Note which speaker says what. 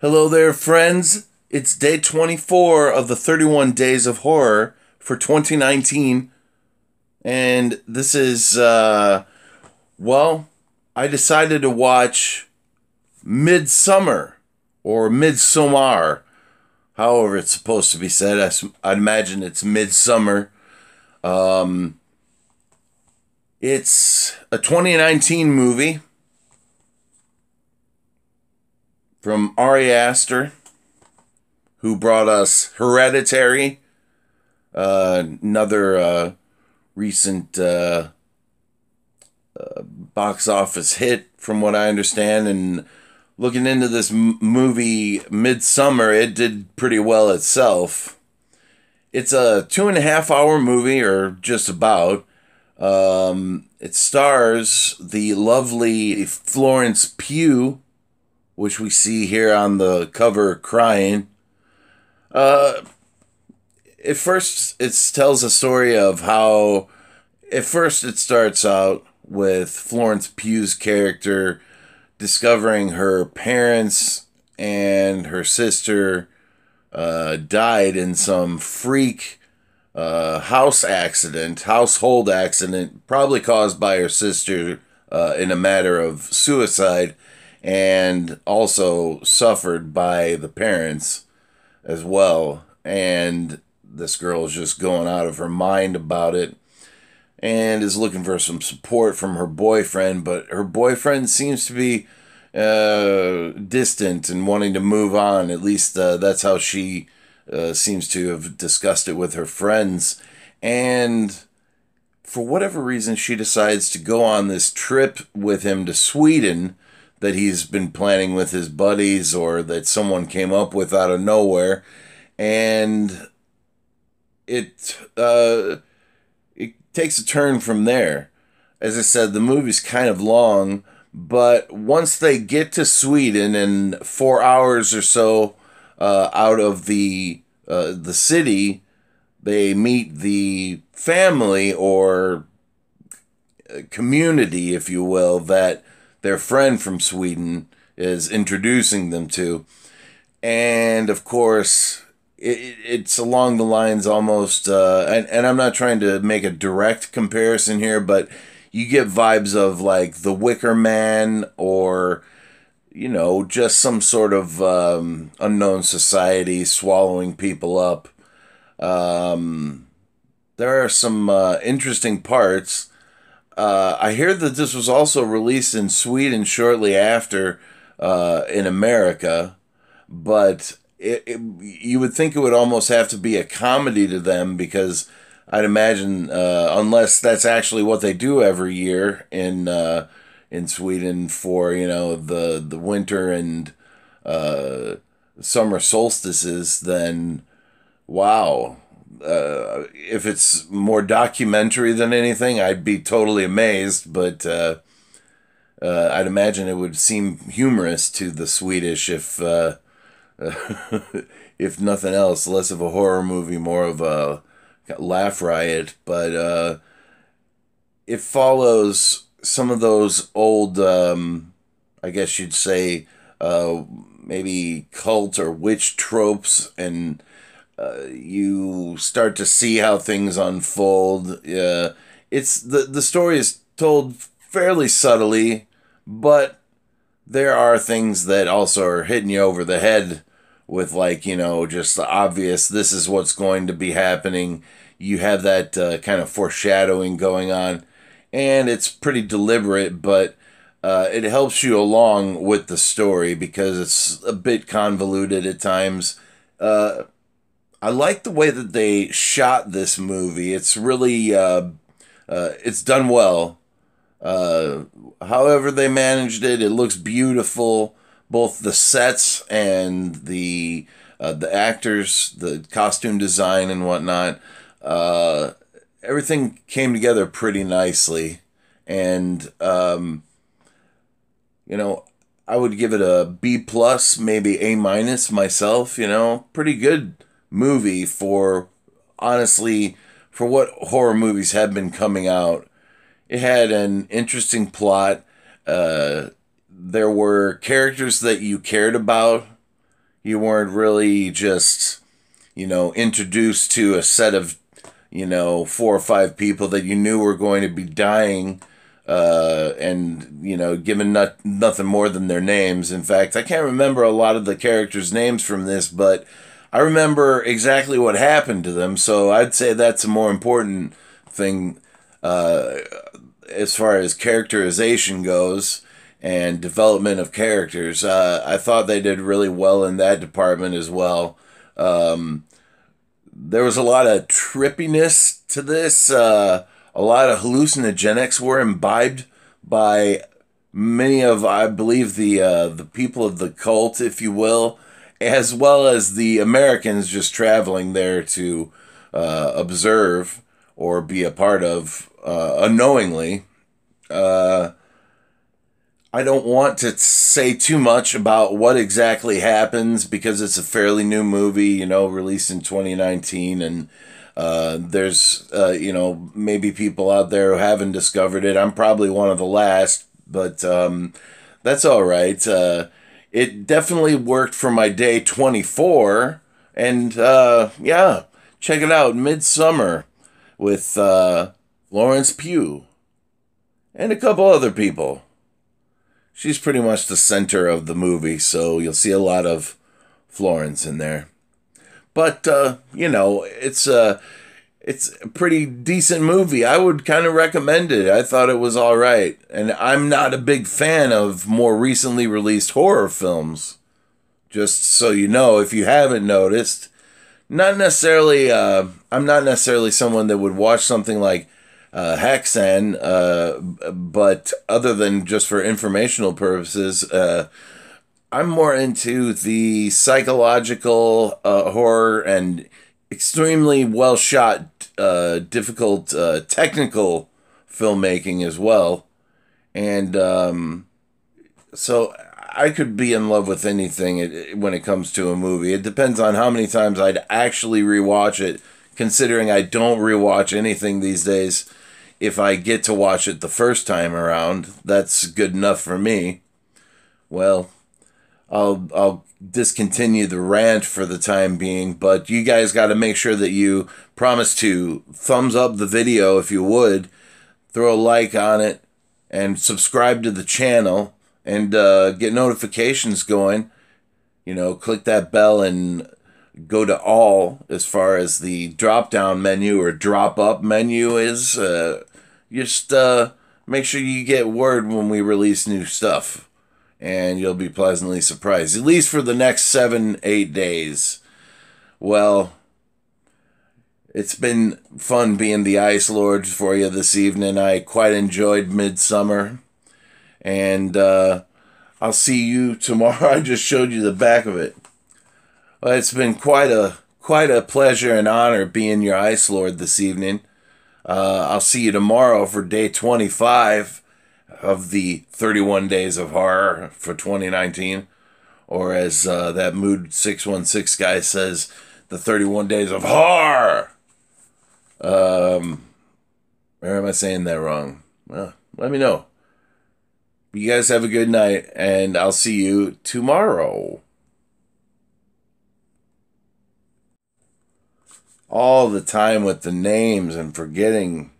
Speaker 1: Hello there, friends. It's day 24 of the 31 Days of Horror for 2019. And this is, uh, well, I decided to watch Midsummer or Midsummer, however it's supposed to be said. I, I'd imagine it's Midsummer. Um, it's a 2019 movie from Ari Aster, who brought us Hereditary, uh, another uh, recent uh, uh, box office hit, from what I understand. And looking into this m- movie, Midsummer, it did pretty well itself. It's a two and a half hour movie, or just about. Um, it stars the lovely Florence Pugh which we see here on the cover crying. Uh, at first, it tells a story of how. At first, it starts out with Florence Pugh's character discovering her parents and her sister uh, died in some freak uh, house accident, household accident, probably caused by her sister uh, in a matter of suicide and also suffered by the parents as well. And this girl is just going out of her mind about it and is looking for some support from her boyfriend, but her boyfriend seems to be uh, distant and wanting to move on. At least uh, that's how she uh, seems to have discussed it with her friends. And for whatever reason, she decides to go on this trip with him to Sweden that he's been planning with his buddies or that someone came up with out of nowhere and it uh, it takes a turn from there as i said the movie's kind of long but once they get to sweden and four hours or so uh, out of the uh, the city they meet the family or uh, community if you will that their friend from Sweden is introducing them to. And of course, it, it's along the lines almost, uh, and, and I'm not trying to make a direct comparison here, but you get vibes of like The Wicker Man or, you know, just some sort of um, unknown society swallowing people up. Um, there are some uh, interesting parts uh, I hear that this was also released in Sweden shortly after uh, in America, but it, it, you would think it would almost have to be a comedy to them because I'd imagine, uh, unless that's actually what they do every year in uh, in Sweden for you know the the winter and uh, summer solstices, then wow, uh, if it's more documentary than anything, I'd be totally amazed. But uh, uh, I'd imagine it would seem humorous to the Swedish, if uh, if nothing else, less of a horror movie, more of a laugh riot. But uh, it follows some of those old, um, I guess you'd say, maybe cult or witch tropes and uh, you start to see how things unfold. Uh, it's the the story is told fairly subtly, but there are things that also are hitting you over the head with like you know just the obvious. This is what's going to be happening. You have that uh, kind of foreshadowing going on, and it's pretty deliberate, but. Uh, it helps you along with the story because it's a bit convoluted at times. Uh, I like the way that they shot this movie. It's really uh, uh, it's done well. Uh, however, they managed it, it looks beautiful. Both the sets and the uh, the actors, the costume design and whatnot, uh, everything came together pretty nicely. And um, you know, I would give it a B plus, maybe A minus myself. You know, pretty good movie for honestly for what horror movies have been coming out. It had an interesting plot. Uh, there were characters that you cared about. You weren't really just, you know, introduced to a set of, you know, four or five people that you knew were going to be dying uh, and you know, given not, nothing more than their names. In fact, I can't remember a lot of the characters' names from this, but I remember exactly what happened to them, so I'd say that's a more important thing uh, as far as characterization goes and development of characters. Uh, I thought they did really well in that department as well. Um, there was a lot of trippiness to this. Uh, a lot of hallucinogenics were imbibed by many of, I believe, the uh, the people of the cult, if you will as well as the Americans just traveling there to uh, observe or be a part of uh, unknowingly. Uh, I don't want to say too much about what exactly happens because it's a fairly new movie, you know, released in 2019 and. Uh, there's, uh, you know, maybe people out there who haven't discovered it. I'm probably one of the last, but um, that's all right. Uh, it definitely worked for my day 24. And uh, yeah, check it out Midsummer with uh, Lawrence Pugh and a couple other people. She's pretty much the center of the movie, so you'll see a lot of Florence in there. But, uh, you know, it's a uh, it's a pretty decent movie. I would kind of recommend it. I thought it was all right. And I'm not a big fan of more recently released horror films. Just so you know, if you haven't noticed, not necessarily, uh, I'm not necessarily someone that would watch something like uh, Hexen, uh, but other than just for informational purposes, uh, I'm more into the psychological uh, horror and extremely well shot uh, difficult uh, technical filmmaking as well, and um, so I could be in love with anything when it comes to a movie. It depends on how many times I'd actually rewatch it. Considering I don't rewatch anything these days, if I get to watch it the first time around, that's good enough for me. Well, I'll I'll discontinue the rant for the time being, but you guys got to make sure that you promise to thumbs up the video if you would, throw a like on it, and subscribe to the channel and uh, get notifications going. You know, click that bell and go to all as far as the drop down menu or drop up menu is. Uh, just uh, make sure you get word when we release new stuff and you'll be pleasantly surprised, at least for the next seven, eight days. Well, it's been fun being the Ice Lord for you this evening. I quite enjoyed Midsummer, and uh, I'll see you tomorrow. I just showed you the back of it. Well, it's been quite a quite a pleasure and honor being your Ice Lord this evening. Uh, I'll see you tomorrow for day 25 of the 31 Days of Horror for 2019. Or as uh, that Mood 616 guy says, the 31 Days of Horror. Um, where am I saying that wrong? Well, let me know. You guys have a good night, and I'll see you tomorrow. All the time with the names and forgetting.